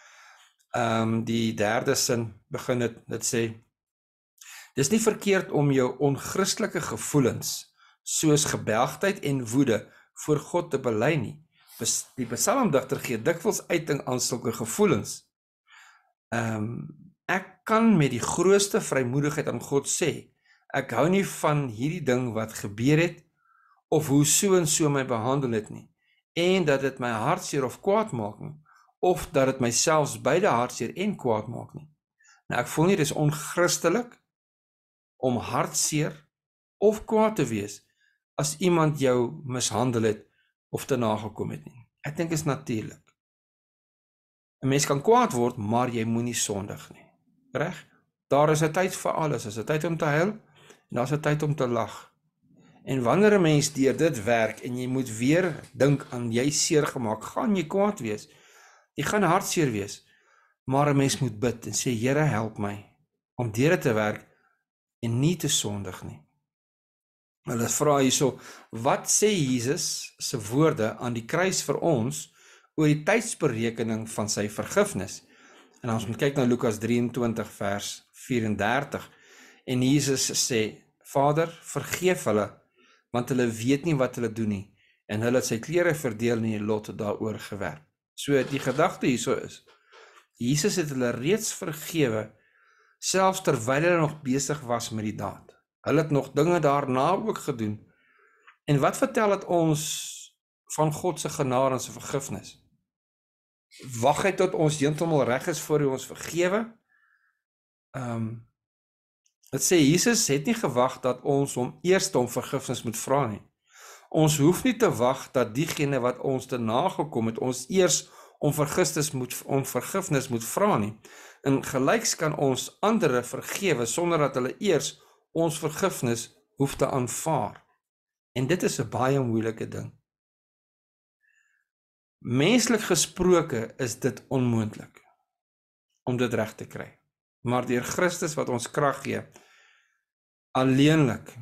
ehm um, die derde sin begin dit dit sê Dis nie verkeerd om jou onchristelike gevoelens soos gebelgtheid en woede voor God te bely nie. Die psalmdigter gee dikwels uiting aan sulke gevoelens. Ehm um, ek kan met die grootste vrymoedigheid aan God sê, ek hou nie van hierdie ding wat gebeur het of hoe so en so my behandel het nie en dat dit my hartseer of kwaad maak nie of dat dit myself beide hartseer en kwaad maak nie. Nou ek voel nie dis onchristelik om hartseer of kwaad te wees as iemand jou mishandel het of te nagekom het nie. Ek dink is natuurlik. 'n Mens kan kwaad word, maar jy moenie sondig nie. Reg? Daar is 'n tyd vir alles. Daar's 'n tyd om te huil en daar's 'n tyd om te lag. En wanneer 'n mens deur dit werk en jy moet weer dink aan jy seer gemaak, gaan jy kwaad wees. Jy gaan hartseer wees. Maar 'n mens moet bid en sê Here help my om deur te werk en nie te sondig nie. Hulle vra hierso, wat sê Jesus se woorde aan die kruis vir ons oor die tydsberekening van sy vergifnis? En ons moet kyk na Lukas 23 vers 34. En Jesus sê: "Vader, vergeef hulle want hulle weet nie wat hulle doen nie." En hulle het sy klere verdeel en die lot daaroor gewerp. So die gedagte hierso is Jesus het hulle reeds vergewe selfs terwyl hulle nog besig was met die daad. Hulle het nog dinge daarna ook gedoen. En wat vertel dit ons van God se genade en se vergifnis? Wag hy tot ons heeltemal reg is voor hy ons vergewe? Ehm um, Dit sê Jesus het nie gewag dat ons hom eers om vergifnis moet vra nie. Ons hoef nie te wag dat diegene wat ons te nagekom het ons eers om vergifnis moet om vergifnis moet vra nie. In gelyks kan ons ander vergewe sonder dat hulle eers ons vergifnis hoef te aanvaar. En dit is 'n baie moeilike ding. Menslik gesproke is dit onmoontlik om dit reg te kry. Maar deur Christus wat ons krag gee, alleenlik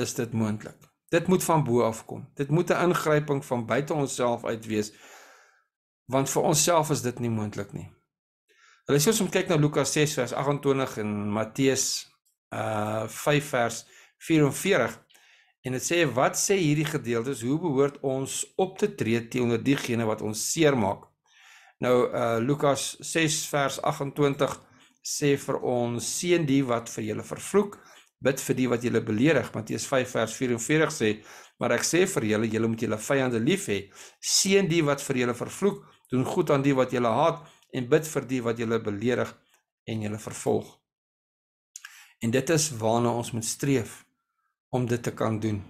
is dit moontlik. Dit moet van bo af kom. Dit moet 'n ingryping van buite onsself uit wees. Want vir onsself is dit nie moontlik nie. Hulle sê ons moet kyk na Lukas 6 vers 28 en Matteus uh 5 vers 44 en dit sê wat sê hierdie gedeeltes hoe behoort ons op te tree teenoor diegene wat ons seermaak? Nou uh Lukas 6 vers 28 sê vir ons seën die wat vir julle vervloek bid vir die wat julle beledig Matteus 5 vers 44 sê maar ek sê vir julle julle moet julle vyande lief hê seën die wat vir julle vervloek doen goed aan die wat julle haat en bid vir die wat julle beledig en julle vervolg en dit is waarna ons moet streef om dit te kan doen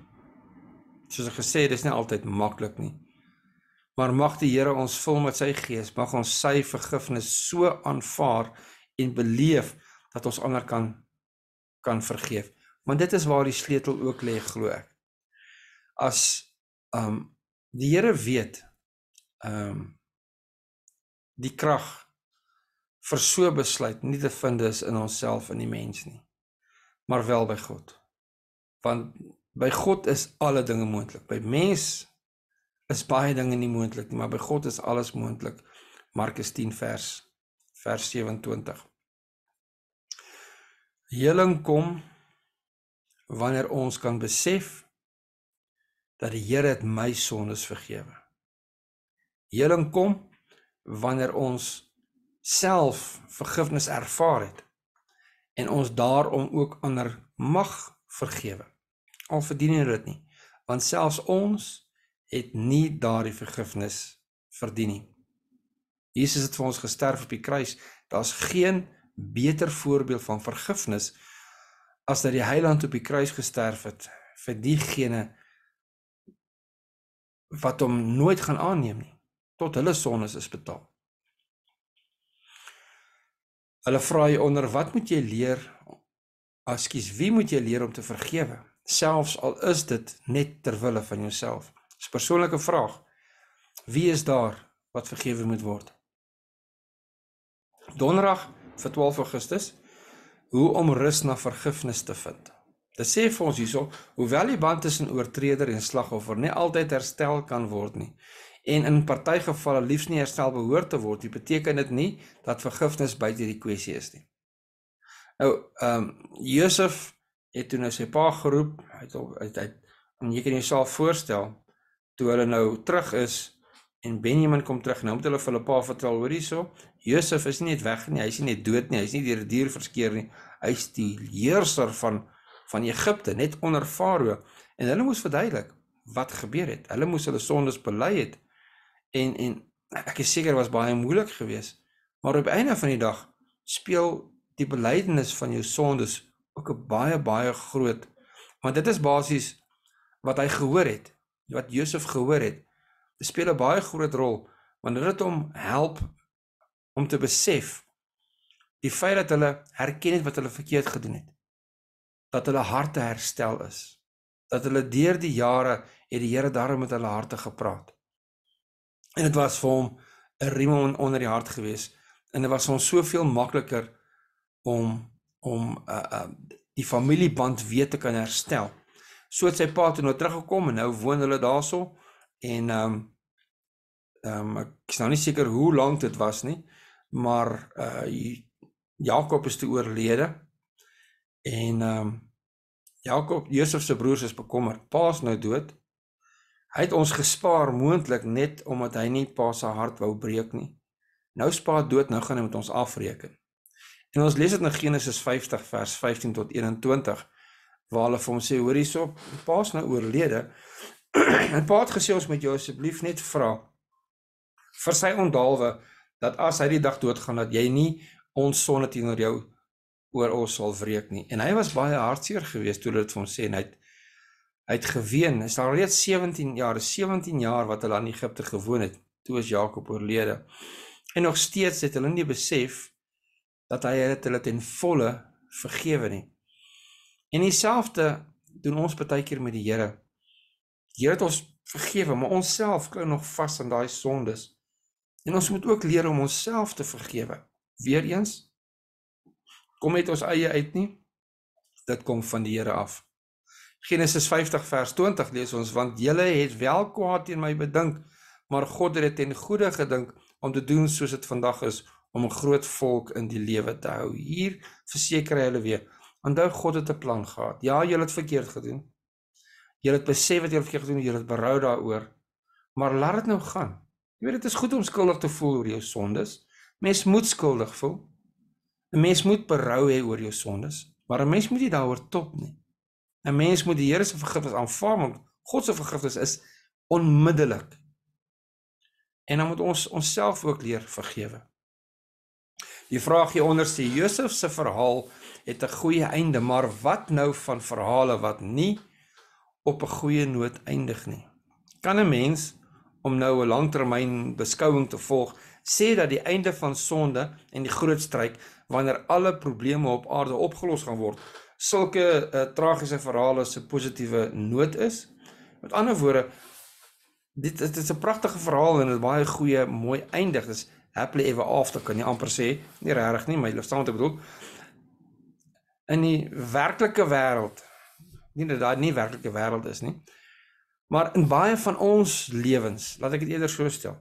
soos ek gesê het dis nie altyd maklik nie maar mag die Here ons vul met sy gees mag ons sy vergifnis so aanvaar en beleef dat ons ander kan kan vergeef. Want dit is waar die sleutel ook lê, glo ek. As ehm um, die Here weet ehm um, die krag vir so besluit nie te vind is in onsself en die mens nie, maar wel by God. Want by God is alle dinge moontlik. By mens is baie dinge nie moontlik nie, maar by God is alles moontlik. Markus 10 vers vers 27. Heling kom wanneer ons kan besef dat die Here het my sondes vergewe. Heling kom wanneer ons self vergifnis ervaar het en ons daarom ook ander mag vergewe. Al verdien hulle dit nie, want selfs ons het nie daardie vergifnis verdien nie. Jesus het vir ons gesterf op die kruis. Daar's geen beter voorbeeld van vergifnis as dat die Heiland op die kruis gesterf het vir diegene wat hom nooit gaan aanneem nie tot hulle sondes is betaal. Hulle vra hy onder wat moet jy leer? Ekskuus, wie moet jy leer om te vergewe? Selfs al is dit net ter wille van jouself. Dis 'n persoonlike vraag. Wie is daar wat vergewe moet word? Donderdag vir 12 Augustus hoe om rus na vergifnis te vind. Dit sê vir ons hierso, hoewel die band tussen oortreder en slagoffer nie altyd herstel kan word nie en in party gevalle liefs nie herstel behoort te word, dit beteken dit nie dat vergifnis buite die kwessie is nie. Nou, ehm um, Josef het toe nou sy pa geroep, hy het hy het en jy kan jouself voorstel toe hulle nou terug is en Benjamin kom terug en hom het hulle vir hulle pa vertel hoor hierso Josef is nie net weg nie hy is nie net dood nie hy is nie deur die dier verskeer nie hy is die heerser van van Egipte net onder Farao en hulle moes verduidelik wat gebeur het hulle moes hulle sondes bely het en en ek is seker was baie moeilik geweest maar op einde van die dag speel die belydenis van jou sondes ook 'n baie baie groot want dit is basies wat hy gehoor het wat Josef gehoor het speel 'n baie groot rol wanneer dit hom help om te besef die feit dat hulle herken het wat hulle verkeerd gedoen het dat hulle harte herstel is dat hulle deur die jare het die Here daarmee met hulle harte gepraat en dit was vir hom 'n riem onder die hart gewees en dit was hom soveel makliker om om uh, uh, die familieband weer te kan herstel soos sy pa toe nou teruggekom en nou woon hulle daarso en um, Ehm um, ek is nou nie seker hoe lank dit was nie, maar eh uh, Jakob is te oorlede. En ehm um, Jakob, Josef se broers is bekommerd. Pa's nou dood. Hy het ons gespaar moontlik net omdat hy nie pa se hart wou breek nie. Nou spa dood, nou gaan hy met ons afreken. En ons lees dit in Genesis 50 vers 15 tot 21 waar hulle vir hom sê: "Hoor hierop, pa's nou oorlede." en pa het gesê ons moet jou asseblief net vra vir sy onthaalwe dat as hy die dag doodgaan dat jy nie ons sonde teenoor jou oor ons sal wreek nie. En hy was baie hartseer geweest toe hulle dit vir hom sê en hy het hy het geween. Hy's al reeds 17 jaar, 17 jaar wat hulle aan Egipte gewoon het toe as Jakob oorlede. En nog steeds het hulle nie besef dat hy het hulle ten volle vergewe nie. En dieselfde doen ons baie keer met die Here. Die Here het ons vergewe, maar ons self klou nog vas aan daai sondes. En ons moet ook leer om onsself te vergewe. Weereens kom dit ons eie uit nie. Dit kom van die Here af. Genesis 50 vers 20 lees ons want julle het wel kwaad teen my bedink, maar God het dit ten goeie gedink om te doen soos dit vandag is om 'n groot volk in die lewe te hou. Hier verseker hy hulle weer. Onthou God het 'n plan gehad. Ja, julle het verkeerd gedoen. Julle het besef wat julle verkeerd gedoen het, julle het berou daaroor. Maar laat dit nou gaan. Jy weet dit is goed om skuldig te voel oor jou sondes. Mens moet skuldig voel. 'n Mens moet berou hê oor jou sondes, maar 'n mens moet nie daaroor top nie. 'n Mens moet die Here se vergifnis aanvaar want God se vergifnis is onmiddellik. En dan moet ons onsself ook leer vergewe. Die vraag hieronder sê Josef se verhaal het 'n goeie einde, maar wat nou van verhale wat nie op 'n goeie noot eindig nie? Kan 'n mens om nou 'n langtermyn beskouing te volg, sê dat die einde van sonde en die groot stryd wanneer alle probleme op aarde opgelos gaan word, sulke uh, eh, tragiese verhale se positiewe noot is. Met ander woorde, dit, dit is 'n pragtige verhaal en 'n baie goeie mooi einde. Dit is happily ever after kan jy amper sê, nie regtig nie, maar jy verstaan wat ek bedoel. In die werklike wêreld, nie dat daar nie werklike wêreld is nie. Maar in baie van ons lewens, laat ek dit eerder so stel.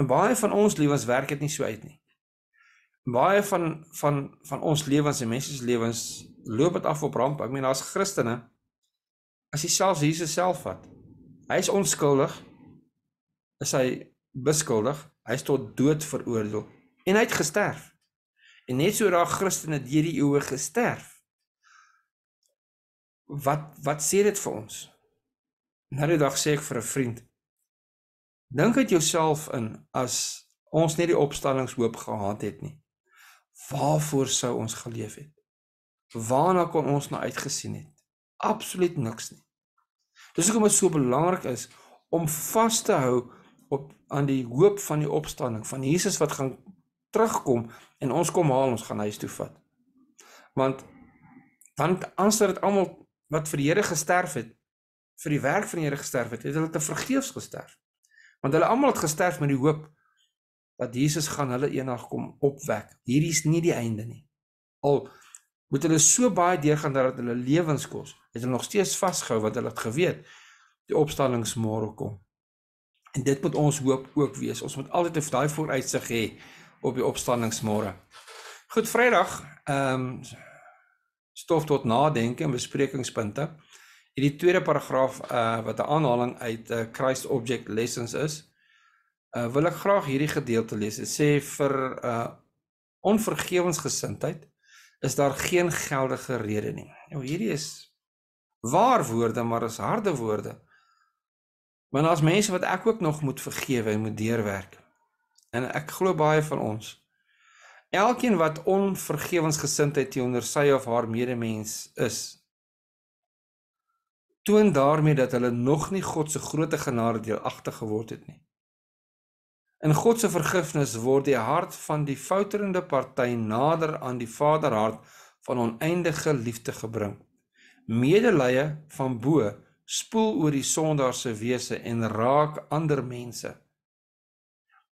In baie van ons lewens werk dit nie so uit nie. In baie van van van ons lewens en mense se lewens loop dit af op ramp. Ek meen daar's Christene as hy self Jesus self vat. Hy is onskuldig. Is hy beskuldig? Hy is tot dood veroordeel en hy het gesterf. En net so raak Christene deur die eeue gesterf. Wat wat sê dit vir ons? Na die dag sê ek vir 'n vriend: Dink uit jouself in as ons nie die opstanningshoop gehad het nie. Waarvoor sou ons geleef het? Waarna kon ons nou uitgesien het? Absoluut niks nie. Dis hoekom dit so belangrik is om vas te hou op aan die hoop van die opstanding van Jesus wat gaan terugkom en ons kom haal ons gaan huis toe vat. Want dan aanstel dit almal wat vir die Here gesterf het vir die werk van die Here gesterf het, het hulle te vergeefs gesterf. Want hulle almal het gesterf met die hoop dat Jesus gaan hulle eendag kom opwek. Hierdie is nie die einde nie. Al moet hulle so baie deurgaan dat hulle lewens kos, het hulle nog steeds vasgehou wat hulle het geweet die opstanding môre kom. En dit moet ons hoop ook wees. Ons moet altyd 'n daai vooruitsig hê op die opstanding môre. Goed Vrydag, ehm um, stof tot nadenke en besprekingspunte hierdie tweede paragraaf uh wat 'n aanhaling uit uh, Christ Object Lessons is. Uh wil ek graag hierdie gedeelte lees. Dit sê vir uh onvergewensgesindheid is daar geen geldige rede nie. Nou hierdie is waar woorde maar is harde woorde. Want as mense wat ek ook nog moet vergewe en moet deurwerk. En ek glo baie van ons elkeen wat onvergewensgesindheid teenoor sy of haar medemens is, toon daarmee dat hulle nog nie God se grootte genade deelagtig geword het nie. In God se vergifnis word die hart van die fouterende party nader aan die Vaderhart van oneindige liefde gebring. Medelee van bo spoel oor die sondaar se wese en raak ander mense.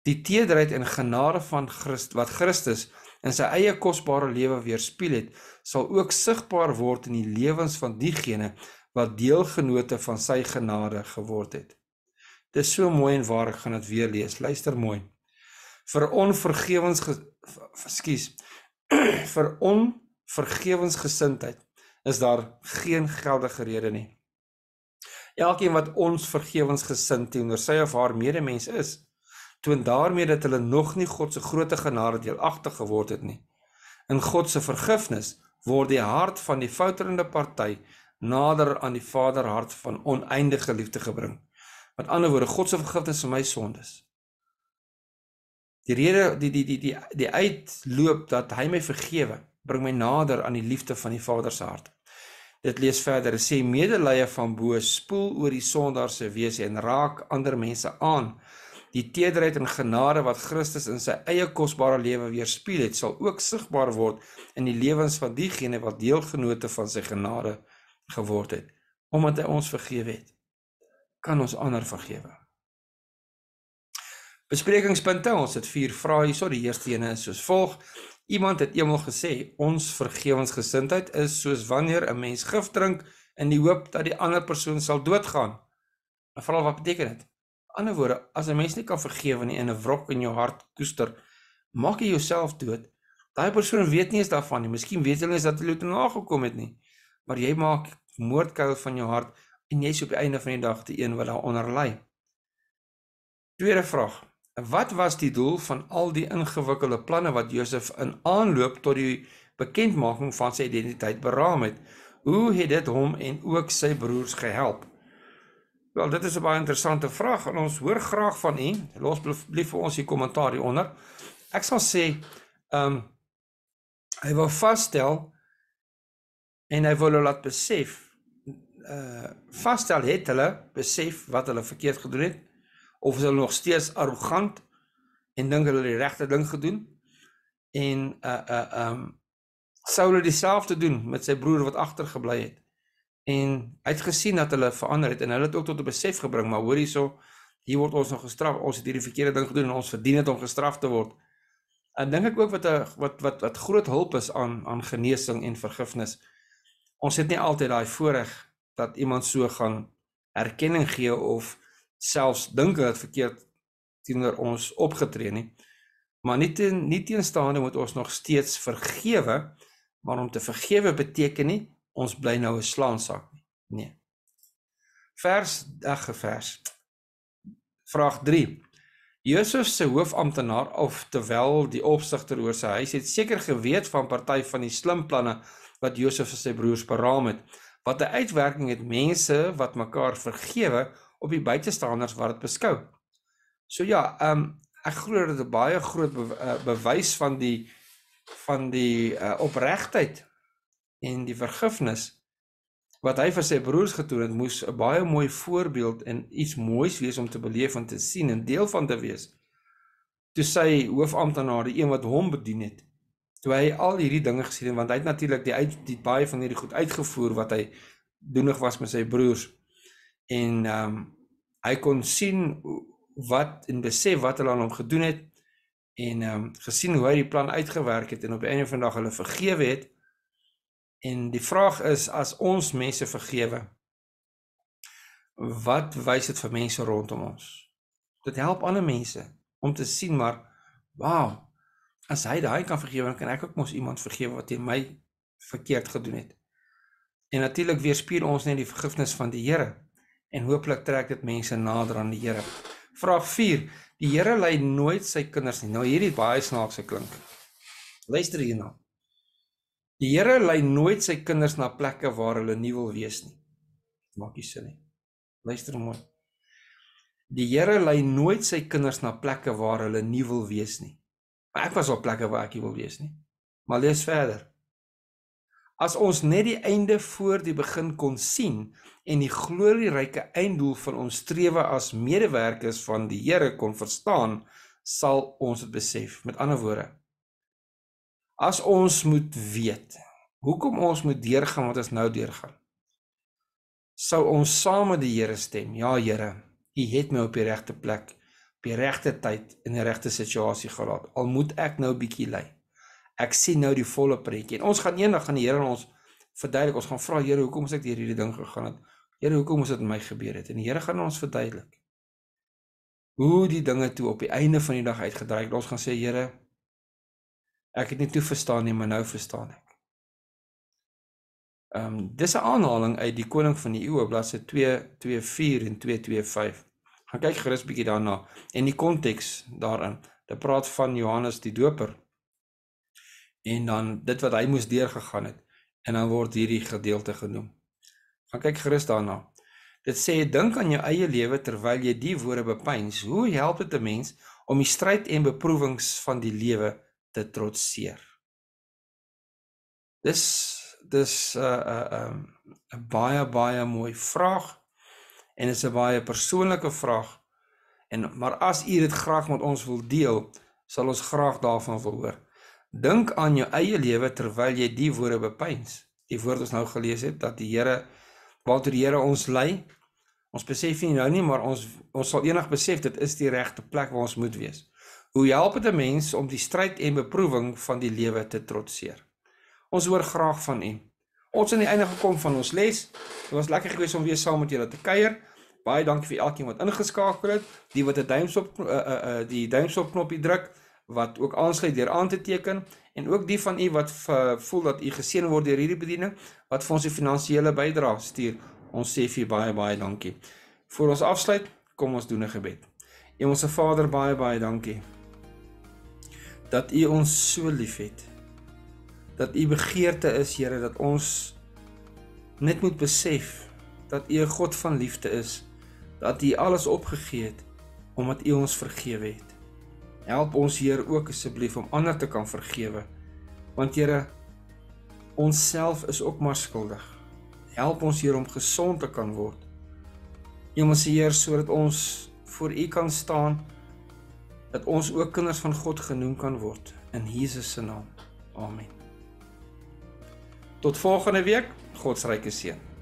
Die teederheid en genade van Christus wat Christus in sy eie kosbare lewe weerspieël het, sal ook sigbaar word in die lewens van diegene wat deelgenote van sy genade geword het. Dis so mooi en waar ek gaan dit weer lees. Luister mooi. Vir onvergewens skus vir onvergewensgesindheid is daar geen geldige rede nie. Elkeen wat ons vergewensgesind teenoor sy of haar medemens is, toon daarmee dat hulle nog nie God se grootte genade deelagtig geword het nie. In God se vergifnis word die hart van die fouterende party nader aan die Vaderhart van oneindige liefde gebring. Met ander woorde, God se vergifnis vir my sondes. Die rede die die die die die uitloop dat hy my vergewe, bring my nader aan die liefde van die Vader se hart. Dit lees verder, sê medelee van bo spoel oor die sondaar se wese en raak ander mense aan. Die teederheid en genade wat Christus in sy eie kosbare lewe weerspieël het, sal ook sigbaar word in die lewens van diegene wat deelgenoote van sy genade is geword het omdat hy ons vergewe het kan ons ander vergewe besprekingspunte ons het vier vrae hierso die eerste een is soos volg iemand het eendag gesê ons vergewensgesindheid is soos wanneer 'n mens gif drink in die hoop dat die ander persoon sal doodgaan en nou veral wat beteken dit ander woorde as 'n mens nie kan vergewe nie en 'n wrok in jou hart koester maak jy jouself dood Daai persoon weet nie eens daarvan nie. Miskien weet hulle eens dat hulle toe nagekom het nie maar jy maak moordkou van jou hart en jy's op die einde van die dag die een wat daaronder lê. Tweede vraag: Wat was die doel van al die ingewikkelde planne wat Josef in aanloop tot die bekendmaking van sy identiteit beraam het? Hoe het dit hom en ook sy broers gehelp? Wel, dit is 'n baie interessante vraag en ons hoor graag van u. Los asseblief vir ons die kommentaar hieronder. Ek sal sê, ehm um, hy wou vasstel en hy wil hulle laat besef uh eh, vasstel het hulle besef wat hulle verkeerd gedoen het of is hulle nog steeds arrogant en dink hulle het die regte ding gedoen en uh uh um sou hulle dieselfde doen met sy broer wat agtergebly het en hy het gesien dat hulle verander het en hulle het ook tot 'n besef gebring maar hoor hierso hier word ons nog gestraf ons het hierdie verkeerde ding gedoen en ons verdien dit om gestraf te word en dink ek ook wat 'n wat wat wat groot hulp is aan aan genesing en vergifnis ons het nie altyd daai voorreg dat iemand so gaan erkenning gee of selfs dink dat verkeerd teenoor ons opgetree nie. Maar nie teen nie teenstaande moet ons nog steeds vergewe, maar om te vergewe beteken nie ons bly nou 'n slaansak nie. Nee. Vers 8 vers. Vraag Josef se hoofamptenaar of terwyl die opsigter oor sy huis het seker geweet van party van die slim planne wat Josef en sy broers beraam het. Wat 'n uitwerking het mense wat mekaar vergewe op die buitestanders wat dit beskou. So ja, ehm um, ek glo dit is 'n baie groot be eh, bewys van die van die uh, eh, opregtheid en die vergifnis wat hy vir sy broers getoon het, moes 'n baie mooi voorbeeld en iets moois wees om te beleef en te sien en deel van te wees. Toe sy hoofamptenaar, die een wat hom bedien het, toe hy al hierdie dinge gesien het, want hy het natuurlik die uit die baie van hierdie goed uitgevoer wat hy doenig was met sy broers. En ehm um, hy kon sien wat en besef wat hulle aan hom gedoen het en ehm um, gesien hoe hy die plan uitgewerk het en op 'n of ander dag hulle vergewe het. En die vraag is as ons mense vergewe wat wys dit vir mense rondom ons? Dit help ander mense om te sien maar wow, as hy daai kan vergewe, kan ek ook mos iemand vergewe wat teen my verkeerd gedoen het. En natuurlik weerspieël ons net die vergifnis van die Here en hooplik trek dit mense nader aan die Here. Vraag 4. Die Here lei nooit sy kinders nie. Nou hierdie baie snaakse klink. Luister hierna. Nou. Die Here lei nooit sy kinders na plekke waar hulle nie wil wees nie. Maak nie sin nie. Luister mooi. Die Here lei nooit sy kinders na plekke waar hulle nie wil wees nie. Maar ek was op plekke waar ek nie wil wees nie. Maar lees verder. As ons net die einde voor die begin kon sien en die glorieryke einddoel van ons strewe as medewerkers van die Here kon verstaan, sal ons dit besef. Met ander woorde, as ons moet weet hoekom ons moet deurgaan wat ons nou deurgaan sou ons saam met die Here stem ja Here u het my op die regte plek op die regte tyd in die regte situasie geraak al moet ek nou 'n bietjie lei ek sien nou die volle prentjie en ons gaan eendag aan die Here ons verduidelik ons gaan vra Here hoekom het ek deur hierdie ding gegaan het Here hoekom het dit met my gebeur het en die Here gaan ons verduidelik hoe die dinge toe op die einde van die dag uitgedryf ons gaan sê Here Ek het nie toe verstaan nie, maar nou verstaan ek. Ehm um, dis 'n aanhaling uit die koning van die eeue bladsy 224 en 225. Gaan kyk gerus bietjie daarna en die konteks daarin. Dit praat van Johannes die Doper. En dan dit wat hy moes deurgegaan het en dan word hierdie gedeelte genoem. Gaan kyk gerus daarna. Dit sê dink aan jou eie lewe terwyl jy die woorde bepeins. Hoe help dit 'n mens om die stryd en beproewings van die lewe te trotseer. Dis dis 'n 'n 'n 'n baie baie mooi vraag en dit is 'n baie persoonlike vraag en maar as u dit graag met ons wil deel, sal ons graag daarvan wil hoor. Dink aan jou eie lewe terwyl jy die woorde bepeins. Die woord ons nou gelees het dat die Here waartoe die Here ons lei, ons besef nie nou nie, maar ons ons sal eendag besef dit is die regte plek waar ons moet wees. Hoe help dit 'n mens om die stryd en beproewing van die lewe te trotseer? Ons hoor graag van u. Ons aan die einde gekom van ons les. Dit was lekker gewees om weer saam met julle te kuier. Baie dankie vir elkeen wat ingeskakel het, die wat 'n duimsop uh, eh, uh, eh, uh, eh, die duimsop knoppie druk wat ook aansluit deur aan te teken en ook die van u wat voel dat u geseën word deur hierdie bediening wat vir ons die finansiële bydrae stuur. Ons sê vir baie baie dankie. Voordat ons afsluit, kom ons doen 'n gebed. Hemelse Vader, baie baie dankie dat U ons so liefhet. Dat U begeerte is, Here, dat ons net moet besef dat U 'n God van liefde is, dat U alles opgegee het omdat U ons vergewe het. Help ons, Here, ook asseblief om ander te kan vergewe. Want Here, ons self is ook maar skuldig. Help ons, Here, om gesond te kan word. Hemelse Heer, sodat ons voor U kan staan dat ons ook kinders van God genoem kan word in Jesus se naam. Amen. Tot volgende week, God se ryke seën.